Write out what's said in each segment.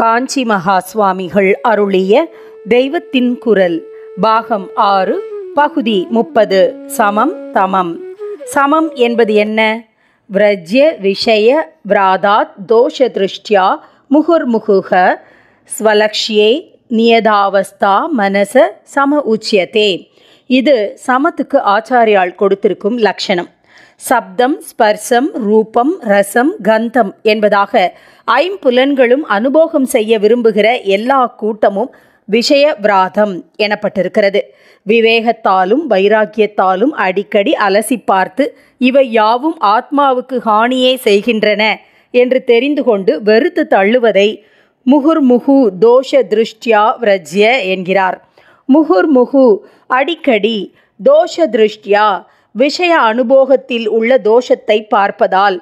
காஞ்சி மகா சுவாமிகள் அருளிய தெய்வத்தின் குரல் பாகம் ஆறு பகுதி முப்பது சமம் தமம் சமம் என்பது என்ன விரஜ்ய விஷய விராதாத் தோஷ திருஷ்டியா முகுர்முகுக ஸ்வலக்ஷியே நியதாவஸ்தா மனச சம உச்சியத்தே இது சமத்துக்கு ஆச்சாரியால் கொடுத்திருக்கும் லட்சணம் சப்தம் ஸ்பர்சம் ரூபம் ரசம் கந்தம் என்பதாக ஐம்புலன்களும் அனுபோகம் செய்ய விரும்புகிற எல்லா கூட்டமும் விஷய விராதம் எனப்பட்டிருக்கிறது விவேகத்தாலும் வைராக்கியத்தாலும் அடிக்கடி அலசி பார்த்து இவை யாவும் ஆத்மாவுக்கு ஹானியே செய்கின்றன என்று தெரிந்து கொண்டு வெறுத்து தள்ளுவதை முகுர்முகு தோஷ திருஷ்டியா விரஜ்ய என்கிறார் முகுர்முகு அடிக்கடி தோஷ திருஷ்டியா விஷய அனுபோகத்தில் உள்ள தோஷத்தை பார்ப்பதால்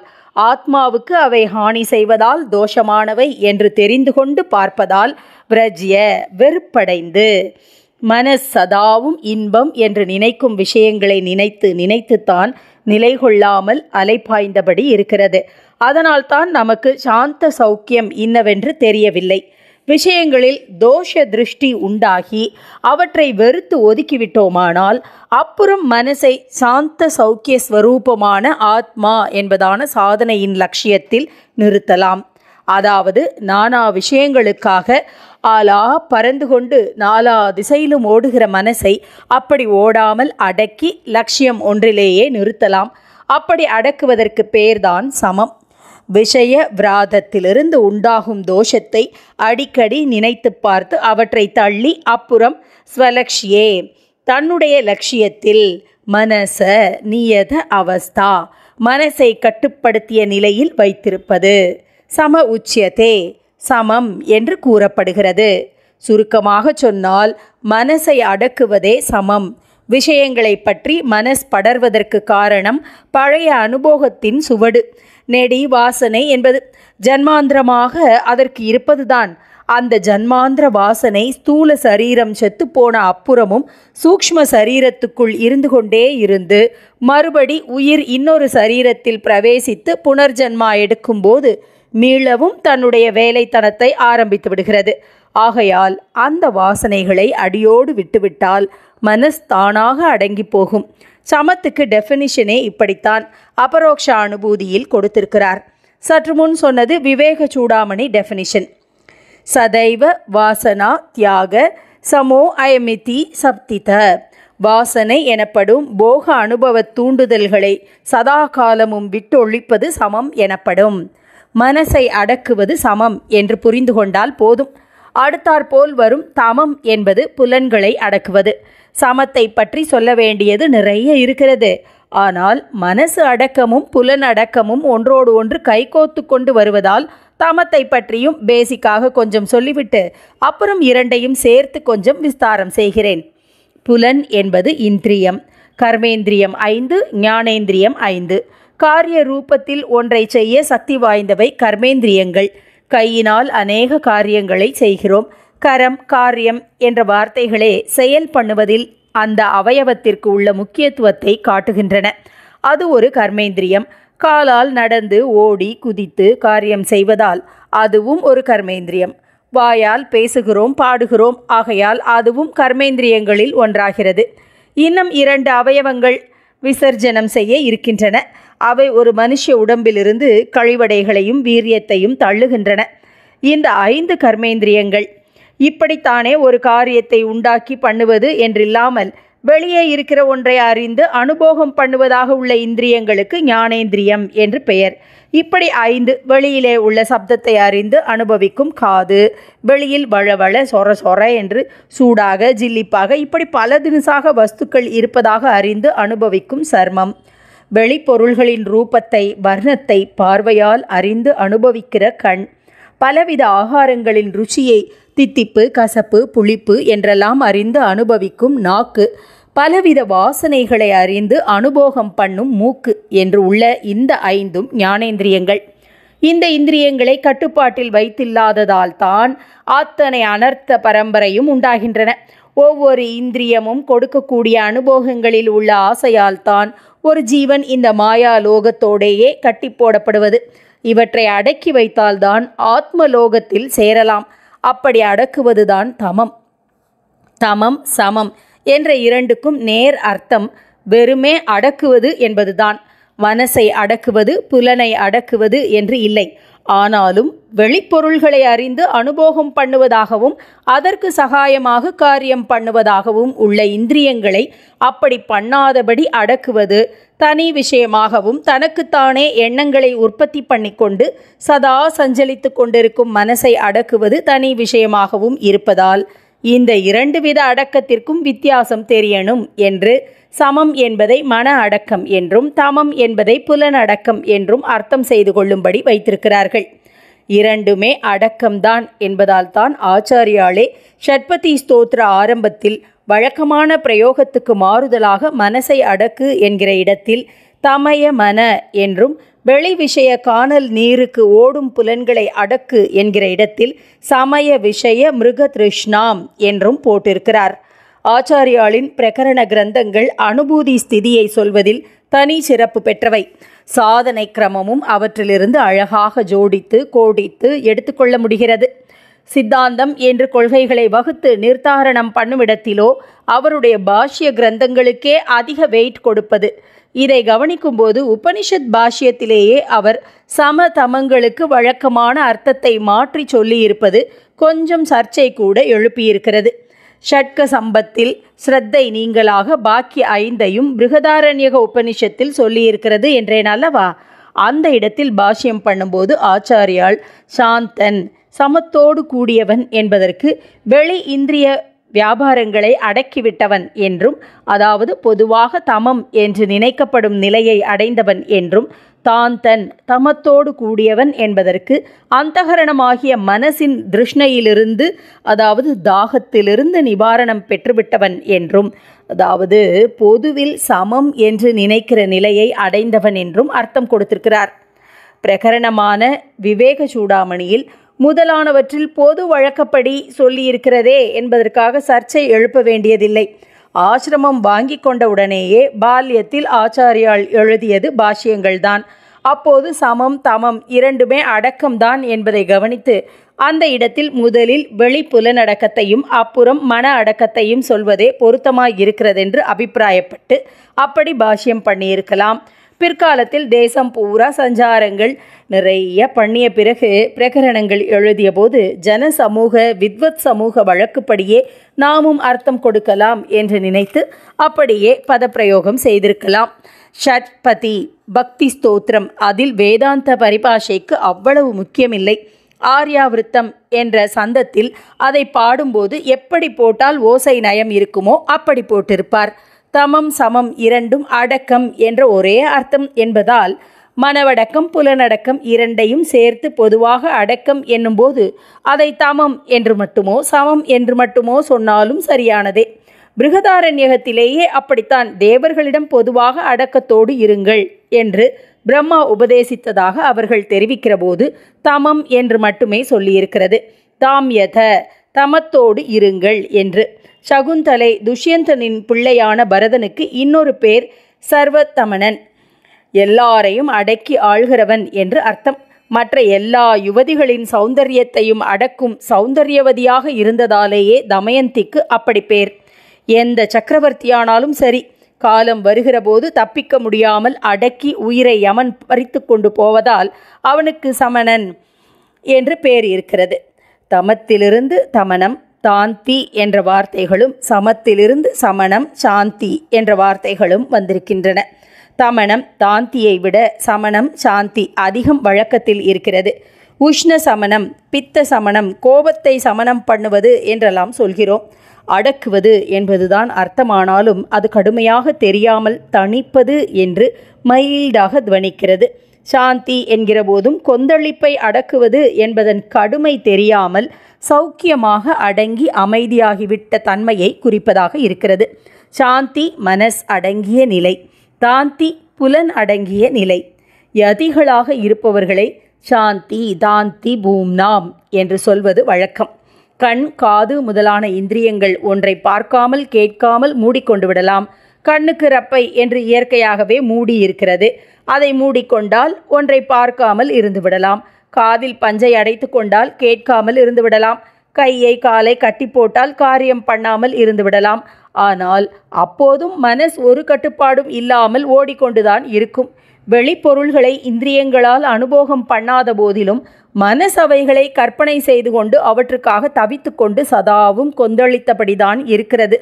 ஆத்மாவுக்கு அவை ஹானி செய்வதால் தோஷமானவை என்று தெரிந்து கொண்டு பார்ப்பதால் விரஜ்ய வெறுப்படைந்து மனசதாவும் இன்பம் என்று நினைக்கும் விஷயங்களை நினைத்து நினைத்துத்தான் நிலை கொள்ளாமல் அலைப்பாய்ந்தபடி இருக்கிறது அதனால்தான் நமக்கு சாந்த சௌக்கியம் இன்னவென்று தெரியவில்லை விஷயங்களில் தோஷ திருஷ்டி உண்டாகி அவற்றை வெறுத்து ஒதுக்கிவிட்டோமானால் அப்புறம் மனசை சாந்த சௌக்கிய ஸ்வரூபமான ஆத்மா என்பதான சாதனையின் லட்சியத்தில் நிறுத்தலாம் அதாவது நானா விஷயங்களுக்காக ஆலா பறந்து கொண்டு நாலா திசையிலும் ஓடுகிற மனசை அப்படி ஓடாமல் அடக்கி லட்சியம் ஒன்றிலேயே நிறுத்தலாம் அப்படி அடக்குவதற்கு பேர்தான் சமம் விஷய விராதத்திலிருந்து உண்டாகும் தோஷத்தை அடிக்கடி நினைத்து பார்த்து அவற்றை தள்ளி அப்புறம் ஸ்வலக்ஷியே தன்னுடைய லட்சியத்தில் மனச நியத அவஸ்தா மனசை கட்டுப்படுத்திய நிலையில் வைத்திருப்பது சம உச்சியதே சமம் என்று கூறப்படுகிறது சுருக்கமாக சொன்னால் மனசை அடக்குவதே சமம் விஷயங்களை பற்றி மனஸ் படர்வதற்கு காரணம் பழைய அனுபவத்தின் சுவடு நெடி வாசனை என்பது ஜன்மாந்திரமாக அதற்கு இருப்பதுதான் அந்த ஜன்மாந்திர வாசனை ஸ்தூல சரீரம் செத்து போன அப்புறமும் சூக்ஷ்ம சரீரத்துக்குள் இருந்து கொண்டே இருந்து மறுபடி உயிர் இன்னொரு சரீரத்தில் பிரவேசித்து புனர்ஜன்மா எடுக்கும்போது மீளவும் தன்னுடைய வேலைத்தனத்தை ஆரம்பித்து விடுகிறது ஆகையால் அந்த வாசனைகளை அடியோடு விட்டுவிட்டால் மனஸ் தானாக அடங்கி போகும் சமத்துக்கு டெஃபினிஷனே இப்படித்தான் அபரோக்ஷ அனுபூதியில் கொடுத்திருக்கிறார் சற்று முன் சொன்னது விவேக சூடாமணி டெஃபினிஷன் சதைவ வாசனா தியாக சமோ அயமிதி சப்தித வாசனை எனப்படும் போக அனுபவ தூண்டுதல்களை சதா காலமும் விட்டொழிப்பது சமம் எனப்படும் மனசை அடக்குவது சமம் என்று புரிந்து கொண்டால் போதும் அடுத்தாற்போல் வரும் தமம் என்பது புலன்களை அடக்குவது சமத்தை பற்றி சொல்ல வேண்டியது நிறைய இருக்கிறது ஆனால் மனசு அடக்கமும் புலனடக்கமும் ஒன்றோடு ஒன்று கைகோத்து கொண்டு வருவதால் தமத்தை பற்றியும் பேசிக்காக கொஞ்சம் சொல்லிவிட்டு அப்புறம் இரண்டையும் சேர்த்து கொஞ்சம் விஸ்தாரம் செய்கிறேன் புலன் என்பது இந்திரியம் கர்மேந்திரியம் ஐந்து ஞானேந்திரியம் ஐந்து காரிய ரூபத்தில் ஒன்றை செய்ய சக்தி வாய்ந்தவை கர்மேந்திரியங்கள் கையினால் அநேக காரியங்களை செய்கிறோம் கரம் காரியம் என்ற வார்த்தைகளே செயல் பண்ணுவதில் அந்த அவயவத்திற்கு உள்ள முக்கியத்துவத்தை காட்டுகின்றன அது ஒரு கர்மேந்திரியம் காலால் நடந்து ஓடி குதித்து காரியம் செய்வதால் அதுவும் ஒரு கர்மேந்திரியம் வாயால் பேசுகிறோம் பாடுகிறோம் ஆகையால் அதுவும் கர்மேந்திரியங்களில் ஒன்றாகிறது இன்னும் இரண்டு அவயவங்கள் விசர்ஜனம் செய்ய இருக்கின்றன அவை ஒரு மனுஷ உடம்பிலிருந்து கழிவடைகளையும் வீரியத்தையும் தள்ளுகின்றன இந்த ஐந்து கர்மேந்திரியங்கள் இப்படித்தானே ஒரு காரியத்தை உண்டாக்கி பண்ணுவது என்றில்லாமல் வெளியே இருக்கிற ஒன்றை அறிந்து அனுபோகம் பண்ணுவதாக உள்ள இந்திரியங்களுக்கு ஞானேந்திரியம் என்று பெயர் இப்படி ஐந்து வெளியிலே உள்ள சப்தத்தை அறிந்து அனுபவிக்கும் காது வெளியில் வளவள சொர சொர என்று சூடாக ஜில்லிப்பாக இப்படி பல தினசாக வஸ்துக்கள் இருப்பதாக அறிந்து அனுபவிக்கும் சர்மம் வெளிப்பொருள்களின் ரூபத்தை வர்ணத்தை பார்வையால் அறிந்து அனுபவிக்கிற கண் பலவித ஆகாரங்களின் ருச்சியை தித்திப்பு கசப்பு புளிப்பு என்றெல்லாம் அறிந்து அனுபவிக்கும் நாக்கு பலவித வாசனைகளை அறிந்து அனுபோகம் பண்ணும் மூக்கு என்று உள்ள இந்த ஐந்தும் ஞானேந்திரியங்கள் இந்த இந்திரியங்களை கட்டுப்பாட்டில் வைத்தில்லாததால் தான் அத்தனை அனர்த்த பரம்பரையும் உண்டாகின்றன ஒவ்வொரு இந்திரியமும் கொடுக்கக்கூடிய அனுபவங்களில் உள்ள ஆசையால் தான் ஒரு ஜீவன் இந்த மாயா லோகத்தோடேயே கட்டி போடப்படுவது இவற்றை அடக்கி வைத்தால்தான் ஆத்மலோகத்தில் சேரலாம் அப்படி அடக்குவதுதான் தமம் தமம் சமம் என்ற இரண்டுக்கும் நேர் அர்த்தம் வெறுமே அடக்குவது என்பதுதான் மனசை அடக்குவது புலனை அடக்குவது என்று இல்லை ஆனாலும் வெளிப்பொருள்களை அறிந்து அனுபோகம் பண்ணுவதாகவும் அதற்கு சகாயமாக காரியம் பண்ணுவதாகவும் உள்ள இந்திரியங்களை அப்படி பண்ணாதபடி அடக்குவது தனி விஷயமாகவும் தனக்குத்தானே எண்ணங்களை உற்பத்தி பண்ணிக்கொண்டு சதா சஞ்சலித்து கொண்டிருக்கும் மனசை அடக்குவது தனி விஷயமாகவும் இருப்பதால் இந்த இரண்டு வித அடக்கத்திற்கும் வித்தியாசம் தெரியணும் என்று சமம் என்பதை மன அடக்கம் என்றும் தமம் என்பதை புலனடக்கம் என்றும் அர்த்தம் செய்து கொள்ளும்படி வைத்திருக்கிறார்கள் இரண்டுமே அடக்கம்தான் என்பதால் தான் ஆச்சாரியாலே ஷட்பதி ஸ்தோத்திர ஆரம்பத்தில் வழக்கமான பிரயோகத்துக்கு மாறுதலாக மனசை அடக்கு என்கிற இடத்தில் தமய மன என்றும் வெளி விஷய காணல் நீருக்கு ஓடும் புலன்களை அடக்கு என்கிற இடத்தில் சமய விஷய மிருக திருஷ்ணாம் என்றும் போட்டிருக்கிறார் ஆச்சாரியாளின் பிரகரண கிரந்தங்கள் அனுபூதி ஸ்திதியை சொல்வதில் தனி சிறப்பு பெற்றவை சாதனை கிரமமும் அவற்றிலிருந்து அழகாக ஜோடித்து கோடித்து எடுத்துக்கொள்ள முடிகிறது சித்தாந்தம் என்று கொள்கைகளை வகுத்து நிர்தாரணம் பண்ணுமிடத்திலோ அவருடைய பாஷ்ய கிரந்தங்களுக்கே அதிக வெயிட் கொடுப்பது இதை கவனிக்கும்போது உபனிஷத் பாஷ்யத்திலேயே அவர் சம தமங்களுக்கு வழக்கமான அர்த்தத்தை மாற்றி சொல்லியிருப்பது கொஞ்சம் சர்ச்சை கூட எழுப்பியிருக்கிறது ஷட்க சம்பத்தில் ஸ்ரத்தை நீங்களாக பாக்கி ஐந்தையும் பிருகதாரண்யக உபனிஷத்தில் சொல்லியிருக்கிறது என்றேன் அல்லவா அந்த இடத்தில் பாஷ்யம் பண்ணும்போது ஆச்சாரியால் சாந்தன் சமத்தோடு கூடியவன் என்பதற்கு வெளி இந்திரிய வியாபாரங்களை அடக்கிவிட்டவன் என்றும் அதாவது பொதுவாக தமம் என்று நினைக்கப்படும் நிலையை அடைந்தவன் என்றும் தான் தன் தமத்தோடு கூடியவன் என்பதற்கு அந்தகரணமாகிய மனசின் திருஷ்ணையிலிருந்து அதாவது தாகத்திலிருந்து நிவாரணம் பெற்றுவிட்டவன் என்றும் அதாவது பொதுவில் சமம் என்று நினைக்கிற நிலையை அடைந்தவன் என்றும் அர்த்தம் கொடுத்திருக்கிறார் பிரகரணமான விவேக சூடாமணியில் முதலானவற்றில் பொது வழக்கப்படி சொல்லியிருக்கிறதே என்பதற்காக சர்ச்சை எழுப்ப வேண்டியதில்லை ஆசிரமம் வாங்கி கொண்டவுடனேயே பால்யத்தில் ஆச்சாரியால் எழுதியது பாஷ்யங்கள்தான் அப்போது சமம் தமம் இரண்டுமே அடக்கம்தான் என்பதை கவனித்து அந்த இடத்தில் முதலில் வெளிப்புலனடக்கத்தையும் அப்புறம் மன அடக்கத்தையும் சொல்வதே பொருத்தமாக இருக்கிறதென்று அபிப்பிராயப்பட்டு அப்படி பாஷ்யம் பண்ணியிருக்கலாம் பிற்காலத்தில் தேசம் பூரா சஞ்சாரங்கள் நிறைய பண்ணிய பிறகு பிரகரணங்கள் எழுதிய போது ஜன சமூக வித்வத் சமூக வழக்குப்படியே நாமும் அர்த்தம் கொடுக்கலாம் என்று நினைத்து அப்படியே பதப்பிரயோகம் செய்திருக்கலாம் ஷட்பதி பக்தி ஸ்தோத்திரம் அதில் வேதாந்த பரிபாஷைக்கு அவ்வளவு முக்கியமில்லை ஆர்யாவிருத்தம் என்ற சந்தத்தில் அதை பாடும்போது எப்படி போட்டால் ஓசை நயம் இருக்குமோ அப்படி போட்டிருப்பார் தமம் சமம் இரண்டும் அடக்கம் என்ற ஒரே அர்த்தம் என்பதால் மனவடக்கம் புலனடக்கம் இரண்டையும் சேர்த்து பொதுவாக அடக்கம் என்னும்போது அதை தமம் என்று மட்டுமோ சமம் என்று மட்டுமோ சொன்னாலும் சரியானதே பிருகதாரண்யகத்திலேயே அப்படித்தான் தேவர்களிடம் பொதுவாக அடக்கத்தோடு இருங்கள் என்று பிரம்மா உபதேசித்ததாக அவர்கள் தெரிவிக்கிற போது தமம் என்று மட்டுமே சொல்லியிருக்கிறது தாம் எத தமத்தோடு இருங்கள் என்று சகுந்தலை துஷ்யந்தனின் பிள்ளையான பரதனுக்கு இன்னொரு பேர் சர்வத்தமணன் எல்லாரையும் அடக்கி ஆள்கிறவன் என்று அர்த்தம் மற்ற எல்லா யுவதிகளின் சௌந்தரியத்தையும் அடக்கும் சௌந்தரியவதியாக இருந்ததாலேயே தமயந்திக்கு அப்படி பேர் எந்த சக்கரவர்த்தியானாலும் சரி காலம் வருகிறபோது தப்பிக்க முடியாமல் அடக்கி உயிரை யமன் பறித்து கொண்டு போவதால் அவனுக்கு சமணன் என்று பேர் இருக்கிறது தமத்திலிருந்து தமனம் தாந்தி என்ற வார்த்தைகளும் சமத்திலிருந்து சமணம் சாந்தி என்ற வார்த்தைகளும் வந்திருக்கின்றன தமணம் தாந்தியை விட சமணம் சாந்தி அதிகம் வழக்கத்தில் இருக்கிறது உஷ்ண சமணம் பித்த சமணம் கோபத்தை சமணம் பண்ணுவது என்றெல்லாம் சொல்கிறோம் அடக்குவது என்பதுதான் அர்த்தமானாலும் அது கடுமையாக தெரியாமல் தணிப்பது என்று மைல்டாக துவனிக்கிறது சாந்தி என்கிற போதும் கொந்தளிப்பை அடக்குவது என்பதன் கடுமை தெரியாமல் சௌக்கியமாக அடங்கி அமைதியாகிவிட்ட தன்மையை குறிப்பதாக இருக்கிறது சாந்தி மனஸ் அடங்கிய நிலை தாந்தி புலன் அடங்கிய நிலை யதிகளாக இருப்பவர்களை சாந்தி தாந்தி பூம் நாம் என்று சொல்வது வழக்கம் கண் காது முதலான இந்திரியங்கள் ஒன்றை பார்க்காமல் கேட்காமல் மூடிக்கொண்டு விடலாம் கண்ணுக்கு ரப்பை என்று இயற்கையாகவே மூடியிருக்கிறது அதை மூடிக்கொண்டால் ஒன்றை பார்க்காமல் இருந்து விடலாம் காதில் பஞ்சை அடைத்து கொண்டால் கேட்காமல் இருந்துவிடலாம் கையை காலை கட்டி போட்டால் காரியம் பண்ணாமல் இருந்துவிடலாம் ஆனால் அப்போதும் மனஸ் ஒரு கட்டுப்பாடும் இல்லாமல் ஓடிக்கொண்டுதான் இருக்கும் வெளிப்பொருள்களை இந்திரியங்களால் அனுபோகம் பண்ணாத போதிலும் மனஸ் அவைகளை கற்பனை செய்து கொண்டு அவற்றுக்காக தவித்து கொண்டு சதாவும் கொந்தளித்தபடிதான் இருக்கிறது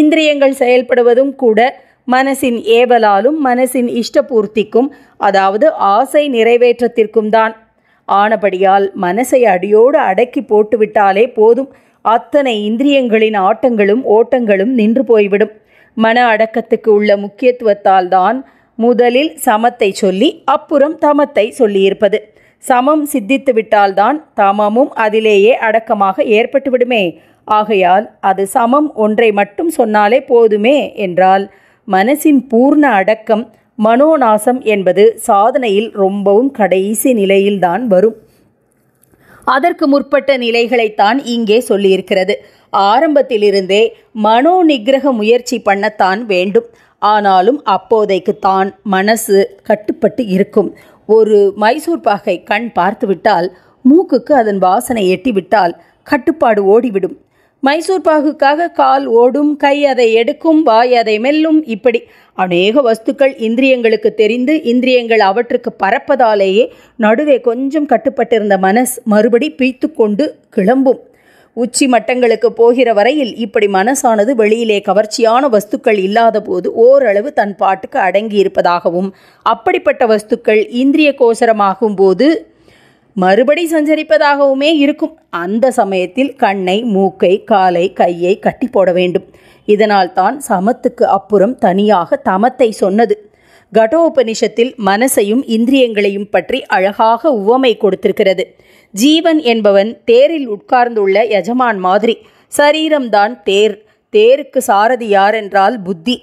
இந்திரியங்கள் செயல்படுவதும் கூட மனசின் ஏவலாலும் மனசின் இஷ்டபூர்த்திக்கும் அதாவது ஆசை நிறைவேற்றத்திற்கும் தான் ஆனபடியால் மனசை அடியோடு அடக்கி போட்டுவிட்டாலே போதும் அத்தனை இந்திரியங்களின் ஆட்டங்களும் ஓட்டங்களும் நின்று போய்விடும் மன அடக்கத்துக்கு உள்ள முக்கியத்துவத்தால் தான் முதலில் சமத்தை சொல்லி அப்புறம் தமத்தை சொல்லியிருப்பது சமம் சித்தித்துவிட்டால்தான் தமமும் அதிலேயே அடக்கமாக ஏற்பட்டுவிடுமே ஆகையால் அது சமம் ஒன்றை மட்டும் சொன்னாலே போதுமே என்றால் மனசின் பூர்ண அடக்கம் மனோநாசம் என்பது சாதனையில் ரொம்பவும் கடைசி நிலையில்தான் வரும் அதற்கு முற்பட்ட நிலைகளைத்தான் இங்கே சொல்லியிருக்கிறது ஆரம்பத்திலிருந்தே மனோ நிகிரக முயற்சி பண்ணத்தான் வேண்டும் ஆனாலும் அப்போதைக்கு தான் மனசு கட்டுப்பட்டு இருக்கும் ஒரு மைசூர் பாகை கண் பார்த்துவிட்டால் மூக்குக்கு அதன் வாசனை எட்டிவிட்டால் கட்டுப்பாடு ஓடிவிடும் மைசூர் பாகுக்காக கால் ஓடும் கை அதை எடுக்கும் வாய் அதை மெல்லும் இப்படி அநேக வஸ்துக்கள் இந்திரியங்களுக்கு தெரிந்து இந்திரியங்கள் அவற்றுக்கு பறப்பதாலேயே நடுவே கொஞ்சம் கட்டுப்பட்டிருந்த மனஸ் மறுபடி பீய்த்து கொண்டு கிளம்பும் உச்சி மட்டங்களுக்கு போகிற வரையில் இப்படி மனசானது வெளியிலே கவர்ச்சியான வஸ்துக்கள் இல்லாத போது ஓரளவு தன் பாட்டுக்கு அடங்கி இருப்பதாகவும் அப்படிப்பட்ட வஸ்துக்கள் இந்திரிய கோசரமாகும் போது மறுபடி சஞ்சரிப்பதாகவுமே இருக்கும் அந்த சமயத்தில் கண்ணை மூக்கை காலை கையை கட்டி போட வேண்டும் இதனால் தான் சமத்துக்கு அப்புறம் தனியாக தமத்தை சொன்னது கடோபனிஷத்தில் மனசையும் இந்திரியங்களையும் பற்றி அழகாக உவமை கொடுத்திருக்கிறது ஜீவன் என்பவன் தேரில் உட்கார்ந்துள்ள எஜமான் மாதிரி சரீரம்தான் தேர் தேருக்கு சாரதி யாரென்றால் புத்தி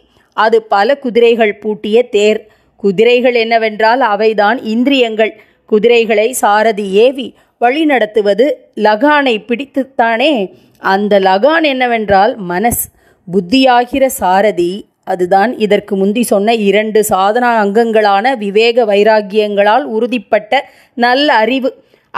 அது பல குதிரைகள் பூட்டிய தேர் குதிரைகள் என்னவென்றால் அவைதான் இந்திரியங்கள் குதிரைகளை சாரதி ஏவி வழி நடத்துவது லகானை பிடித்துத்தானே அந்த லகான் என்னவென்றால் மனஸ் புத்தியாகிற சாரதி அதுதான் இதற்கு முந்தி சொன்ன இரண்டு சாதனா அங்கங்களான விவேக வைராக்கியங்களால் உறுதிப்பட்ட நல்ல அறிவு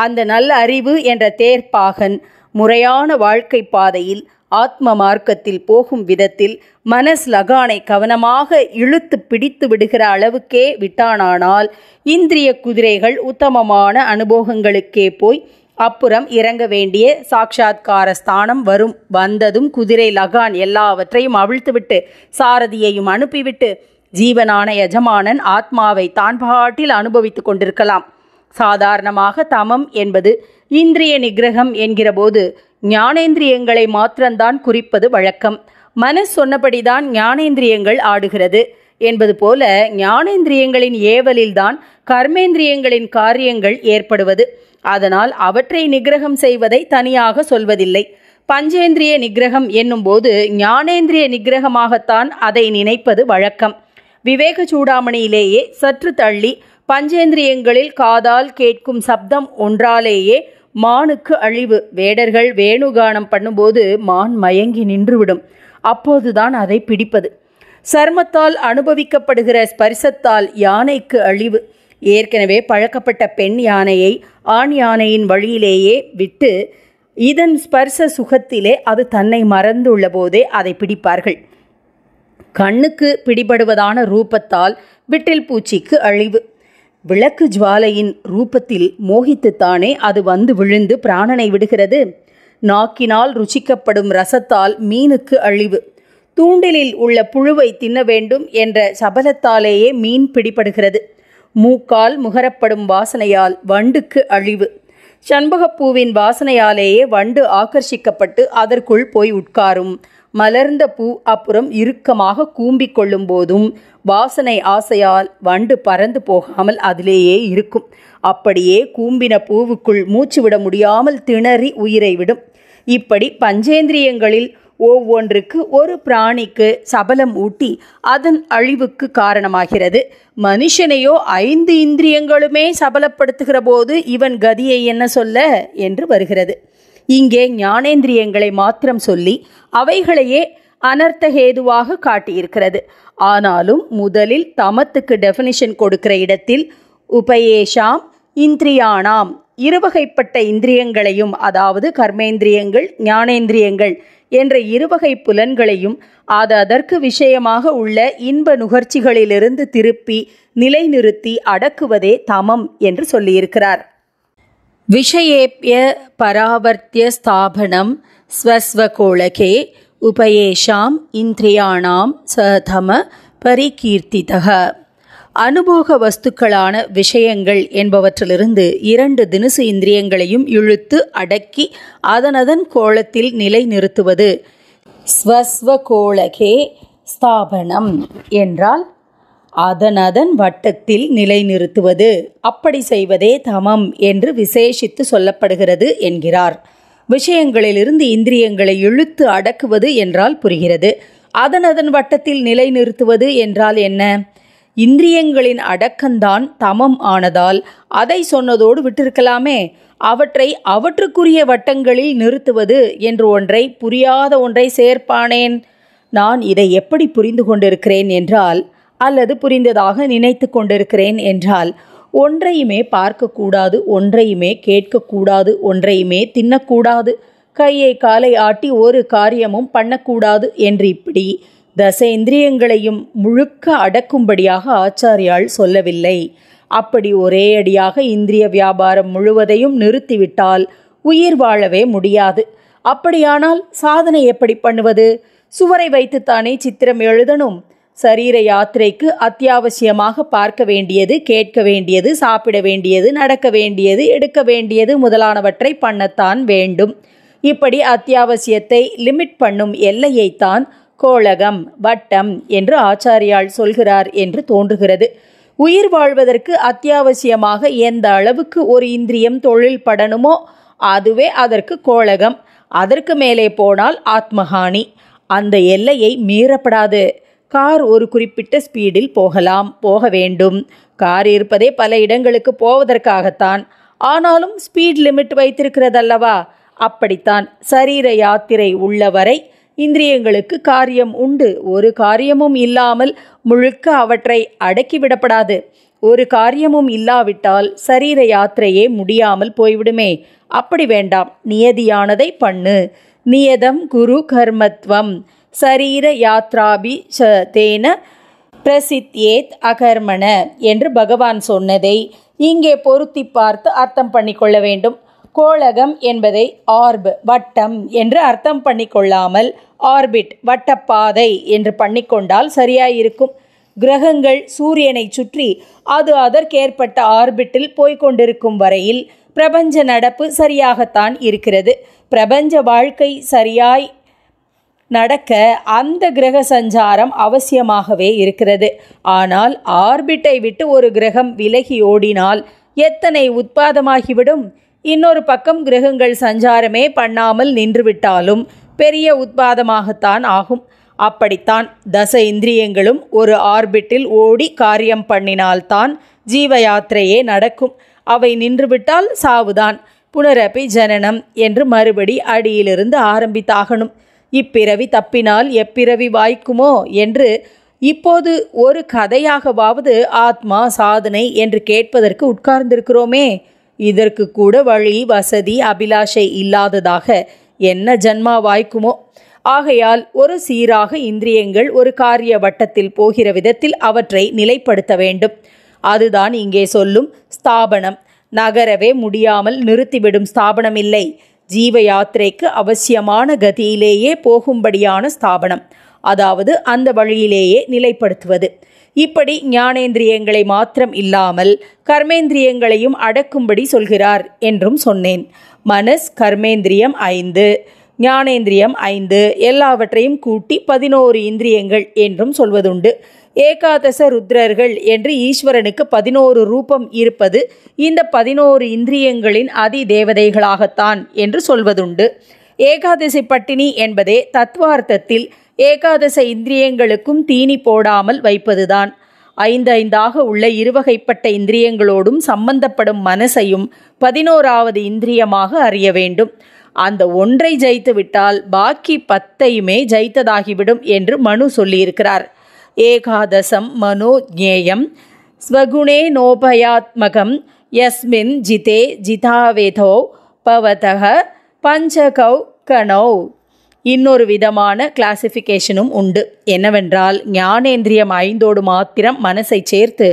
அந்த நல்ல அறிவு என்ற தேர்ப்பாகன் முறையான வாழ்க்கை பாதையில் ஆத்ம மார்க்கத்தில் போகும் விதத்தில் மனஸ் லகானை கவனமாக இழுத்து பிடித்து விடுகிற அளவுக்கே விட்டானானால் இந்திரிய குதிரைகள் உத்தமமான அனுபவங்களுக்கே போய் அப்புறம் இறங்க வேண்டிய சாட்சாத்கார ஸ்தானம் வரும் வந்ததும் குதிரை லகான் எல்லாவற்றையும் அவிழ்த்துவிட்டு சாரதியையும் அனுப்பிவிட்டு ஜீவனான எஜமானன் ஆத்மாவை தான் பாட்டில் அனுபவித்து கொண்டிருக்கலாம் சாதாரணமாக தமம் என்பது இந்திரிய நிகிரகம் என்கிறபோது ஞானேந்திரியங்களை மாத்திரம்தான் குறிப்பது வழக்கம் மனு சொன்னபடிதான் ஞானேந்திரியங்கள் ஆடுகிறது என்பது போல ஞானேந்திரியங்களின் ஏவலில்தான் கர்மேந்திரியங்களின் காரியங்கள் ஏற்படுவது அதனால் அவற்றை நிகிரகம் செய்வதை தனியாக சொல்வதில்லை பஞ்சேந்திரிய நிகிரகம் என்னும்போது ஞானேந்திரிய நிகிரகமாகத்தான் அதை நினைப்பது வழக்கம் விவேக சூடாமணியிலேயே சற்று தள்ளி பஞ்சேந்திரியங்களில் காதால் கேட்கும் சப்தம் ஒன்றாலேயே மானுக்கு அழிவு வேடர்கள் வேணுகானம் பண்ணும்போது மான் மயங்கி நின்றுவிடும் அப்போதுதான் அதை பிடிப்பது சர்மத்தால் அனுபவிக்கப்படுகிற ஸ்பரிசத்தால் யானைக்கு அழிவு ஏற்கனவே பழக்கப்பட்ட பெண் யானையை ஆண் யானையின் வழியிலேயே விட்டு இதன் ஸ்பர்ச சுகத்திலே அது தன்னை மறந்துள்ள போதே அதை பிடிப்பார்கள் கண்ணுக்கு பிடிபடுவதான ரூபத்தால் விட்டில் பூச்சிக்கு அழிவு விளக்கு ஜுவாலையின் ரூபத்தில் மோகித்துத்தானே அது வந்து விழுந்து பிராணனை விடுகிறது நாக்கினால் ருச்சிக்கப்படும் ரசத்தால் மீனுக்கு அழிவு தூண்டிலில் உள்ள புழுவை தின்ன வேண்டும் என்ற சபலத்தாலேயே மீன் பிடிபடுகிறது மூக்கால் முகரப்படும் வாசனையால் வண்டுக்கு அழிவு சண்பகப்பூவின் வாசனையாலேயே வண்டு ஆக்கர்ஷிக்கப்பட்டு அதற்குள் போய் உட்காரும் மலர்ந்த பூ அப்புறம் இறுக்கமாக கூம்பிக் கொள்ளும் போதும் வாசனை ஆசையால் வண்டு பறந்து போகாமல் அதிலேயே இருக்கும் அப்படியே கூம்பின பூவுக்குள் மூச்சு விட முடியாமல் திணறி உயிரை விடும் இப்படி பஞ்சேந்திரியங்களில் ஒவ்வொன்றுக்கு ஒரு பிராணிக்கு சபலம் ஊட்டி அதன் அழிவுக்கு காரணமாகிறது மனுஷனையோ ஐந்து இந்திரியங்களுமே சபலப்படுத்துகிற போது இவன் கதியை என்ன சொல்ல என்று வருகிறது இங்கே ஞானேந்திரியங்களை மாத்திரம் சொல்லி அவைகளையே அனர்த்தஹேதுவாக காட்டியிருக்கிறது ஆனாலும் முதலில் தமத்துக்கு டெஃபினிஷன் கொடுக்கிற இடத்தில் உபயேஷாம் இந்திரியானாம் இருவகைப்பட்ட இந்திரியங்களையும் அதாவது கர்மேந்திரியங்கள் ஞானேந்திரியங்கள் என்ற இருவகை புலன்களையும் அது அதற்கு விஷயமாக உள்ள இன்ப நுகர்ச்சிகளிலிருந்து திருப்பி நிலைநிறுத்தி அடக்குவதே தமம் என்று சொல்லியிருக்கிறார் விஷயேப்ய பராவர்த்திய ஸ்தாபனம் ஸ்வஸ்வகோளகே உபயேஷாம் இந்திரியாணாம் சதம பரிகீர்த்திதக அனுபோக வஸ்துக்களான விஷயங்கள் என்பவற்றிலிருந்து இரண்டு தினுசு இந்திரியங்களையும் இழுத்து அடக்கி அதனதன் கோலத்தில் நிலை நிறுத்துவது ஸ்வஸ்வ கோலகே ஸ்தாபனம் என்றால் அதனதன் வட்டத்தில் நிலைநிறுத்துவது அப்படி செய்வதே தமம் என்று விசேஷித்து சொல்லப்படுகிறது என்கிறார் விஷயங்களிலிருந்து இந்திரியங்களை இழுத்து அடக்குவது என்றால் புரிகிறது அதன் அதன் வட்டத்தில் நிலை நிறுத்துவது என்றால் என்ன இந்திரியங்களின் அடக்கந்தான் தமம் ஆனதால் அதை சொன்னதோடு விட்டிருக்கலாமே அவற்றை அவற்றுக்குரிய வட்டங்களில் நிறுத்துவது என்று ஒன்றை புரியாத ஒன்றை சேர்ப்பானேன் நான் இதை எப்படி புரிந்து கொண்டிருக்கிறேன் என்றால் அல்லது புரிந்ததாக நினைத்து கொண்டிருக்கிறேன் என்றால் ஒன்றையுமே பார்க்கக்கூடாது ஒன்றையுமே கேட்கக்கூடாது ஒன்றையுமே தின்னக்கூடாது கையை காலை ஆட்டி ஒரு காரியமும் பண்ணக்கூடாது என்று இப்படி தசேந்திரியங்களையும் முழுக்க அடக்கும்படியாக ஆச்சாரியால் சொல்லவில்லை அப்படி ஒரே அடியாக இந்திரிய வியாபாரம் முழுவதையும் நிறுத்திவிட்டால் உயிர் வாழவே முடியாது அப்படியானால் சாதனை எப்படி பண்ணுவது சுவரை வைத்துத்தானே சித்திரம் எழுதணும் சரீர யாத்திரைக்கு அத்தியாவசியமாக பார்க்க வேண்டியது கேட்க வேண்டியது சாப்பிட வேண்டியது நடக்க வேண்டியது எடுக்க வேண்டியது முதலானவற்றை பண்ணத்தான் வேண்டும் இப்படி அத்தியாவசியத்தை லிமிட் பண்ணும் எல்லையைத்தான் கோளகம் வட்டம் என்று ஆச்சாரியால் சொல்கிறார் என்று தோன்றுகிறது உயிர் வாழ்வதற்கு அத்தியாவசியமாக எந்த அளவுக்கு ஒரு இந்திரியம் தொழில் படணுமோ அதுவே அதற்கு கோளகம் அதற்கு மேலே போனால் ஆத்மஹானி அந்த எல்லையை மீறப்படாது கார் ஒரு குறிப்பிட்ட ஸ்பீடில் போகலாம் போக வேண்டும் கார் இருப்பதே பல இடங்களுக்கு போவதற்காகத்தான் ஆனாலும் ஸ்பீட் லிமிட் வைத்திருக்கிறதல்லவா அப்படித்தான் சரீர யாத்திரை உள்ளவரை இந்திரியங்களுக்கு காரியம் உண்டு ஒரு காரியமும் இல்லாமல் முழுக்க அவற்றை அடக்கிவிடப்படாது ஒரு காரியமும் இல்லாவிட்டால் சரீர யாத்திரையே முடியாமல் போய்விடுமே அப்படி வேண்டாம் நியதியானதை பண்ணு நியதம் குரு கர்மத்வம் சரீர ச தேன பிரசித்தியேத் அகர்மண என்று பகவான் சொன்னதை இங்கே பொருத்தி பார்த்து அர்த்தம் பண்ணிக்கொள்ள வேண்டும் கோலகம் என்பதை ஆர்ப் வட்டம் என்று அர்த்தம் பண்ணிக்கொள்ளாமல் ஆர்பிட் வட்டப்பாதை என்று பண்ணிக்கொண்டால் சரியாயிருக்கும் கிரகங்கள் சூரியனை சுற்றி அது அதற்கேற்பட்ட ஆர்பிட்டில் போய்கொண்டிருக்கும் வரையில் பிரபஞ்ச நடப்பு சரியாகத்தான் இருக்கிறது பிரபஞ்ச வாழ்க்கை சரியாய் நடக்க அந்த கிரக சஞ்சாரம் அவசியமாகவே இருக்கிறது ஆனால் ஆர்பிட்டை விட்டு ஒரு கிரகம் விலகி ஓடினால் எத்தனை உத்பாதமாகிவிடும் இன்னொரு பக்கம் கிரகங்கள் சஞ்சாரமே பண்ணாமல் நின்றுவிட்டாலும் பெரிய உத்பாதமாகத்தான் ஆகும் அப்படித்தான் தச இந்திரியங்களும் ஒரு ஆர்பிட்டில் ஓடி காரியம் பண்ணினால்தான் ஜீவ யாத்திரையே நடக்கும் அவை நின்றுவிட்டால் சாவுதான் புனரபி ஜனனம் என்று மறுபடி அடியிலிருந்து ஆரம்பித்தாகணும் இப்பிறவி தப்பினால் எப்பிறவி வாய்க்குமோ என்று இப்போது ஒரு கதையாகவாவது ஆத்மா சாதனை என்று கேட்பதற்கு உட்கார்ந்திருக்கிறோமே இதற்கு கூட வழி வசதி அபிலாஷை இல்லாததாக என்ன ஜன்மா வாய்க்குமோ ஆகையால் ஒரு சீராக இந்திரியங்கள் ஒரு காரிய வட்டத்தில் போகிற விதத்தில் அவற்றை நிலைப்படுத்த வேண்டும் அதுதான் இங்கே சொல்லும் ஸ்தாபனம் நகரவே முடியாமல் நிறுத்திவிடும் ஸ்தாபனம் இல்லை ஜீவ யாத்திரைக்கு அவசியமான கதியிலேயே போகும்படியான ஸ்தாபனம் அதாவது அந்த வழியிலேயே நிலைப்படுத்துவது இப்படி ஞானேந்திரியங்களை மாத்திரம் இல்லாமல் கர்மேந்திரியங்களையும் அடக்கும்படி சொல்கிறார் என்றும் சொன்னேன் மனஸ் கர்மேந்திரியம் ஐந்து ஞானேந்திரியம் ஐந்து எல்லாவற்றையும் கூட்டி பதினோரு இந்திரியங்கள் என்றும் சொல்வதுண்டு ஏகாதச ருத்ரர்கள் என்று ஈஸ்வரனுக்கு பதினோரு ரூபம் இருப்பது இந்த பதினோரு இந்திரியங்களின் அதி தேவதைகளாகத்தான் என்று சொல்வதுண்டு ஏகாதசி பட்டினி என்பதே தத்வார்த்தத்தில் ஏகாதச இந்திரியங்களுக்கும் தீனி போடாமல் வைப்பதுதான் ஐந்து ஐந்தாக உள்ள இருவகைப்பட்ட இந்திரியங்களோடும் சம்பந்தப்படும் மனசையும் பதினோராவது இந்திரியமாக அறிய வேண்டும் அந்த ஒன்றை ஜெயித்து விட்டால் பாக்கி பத்தையுமே ஜெயித்ததாகிவிடும் என்று மனு சொல்லியிருக்கிறார் ஏகாதசம் மனோ ஜேயம் ஸ்வகுணே நோபயாத்மகம் எஸ்மின் ஜிதே ஜிதாவேதோ பவதக பஞ்சகௌ கணோ இன்னொரு விதமான கிளாசிஃபிகேஷனும் உண்டு என்னவென்றால் ஞானேந்திரியம் ஐந்தோடு மாத்திரம் மனசை சேர்த்து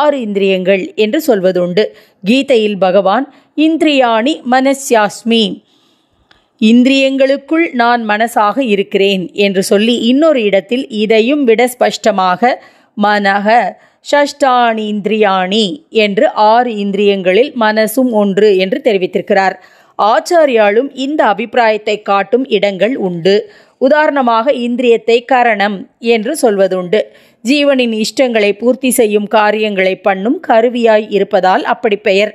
ஆறு இந்திரியங்கள் என்று சொல்வதுண்டு கீதையில் பகவான் இந்திரியாணி மனஸ்யாஸ்மி இந்திரியங்களுக்குள் நான் மனசாக இருக்கிறேன் என்று சொல்லி இன்னொரு இடத்தில் இதையும் விட ஸ்பஷ்டமாக மனக ஷஷ்டானி இந்திரியாணி என்று ஆறு இந்திரியங்களில் மனசும் ஒன்று என்று தெரிவித்திருக்கிறார் ஆச்சாரியாலும் இந்த அபிப்பிராயத்தை காட்டும் இடங்கள் உண்டு உதாரணமாக இந்திரியத்தை கரணம் என்று சொல்வதுண்டு ஜீவனின் இஷ்டங்களை பூர்த்தி செய்யும் காரியங்களை பண்ணும் கருவியாய் இருப்பதால் அப்படி பெயர்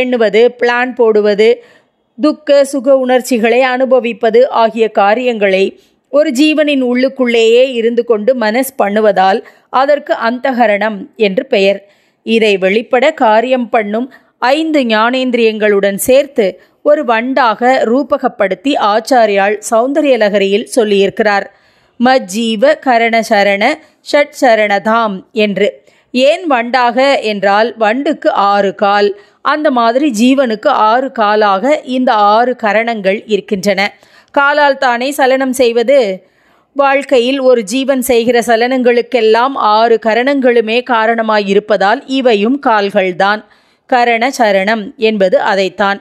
எண்ணுவது பிளான் போடுவது துக்க சுக உணர்ச்சிகளை அனுபவிப்பது ஆகிய காரியங்களை ஒரு ஜீவனின் உள்ளுக்குள்ளேயே இருந்து கொண்டு மனஸ் பண்ணுவதால் அதற்கு அந்தகரணம் என்று பெயர் இதை வெளிப்பட காரியம் பண்ணும் ஐந்து ஞானேந்திரியங்களுடன் சேர்த்து ஒரு வண்டாக ரூபகப்படுத்தி ஆச்சாரியால் சௌந்தரியலகரியில் சொல்லியிருக்கிறார் மஜ்ஜீவ கரண சரண ஷட் சரணதாம் என்று ஏன் வண்டாக என்றால் வண்டுக்கு ஆறு கால் அந்த மாதிரி ஜீவனுக்கு ஆறு காலாக இந்த ஆறு கரணங்கள் இருக்கின்றன காலால் தானே சலனம் செய்வது வாழ்க்கையில் ஒரு ஜீவன் செய்கிற சலனங்களுக்கெல்லாம் ஆறு கரணங்களுமே காரணமாயிருப்பதால் இவையும் கால்கள்தான் கரண சரணம் என்பது அதைத்தான்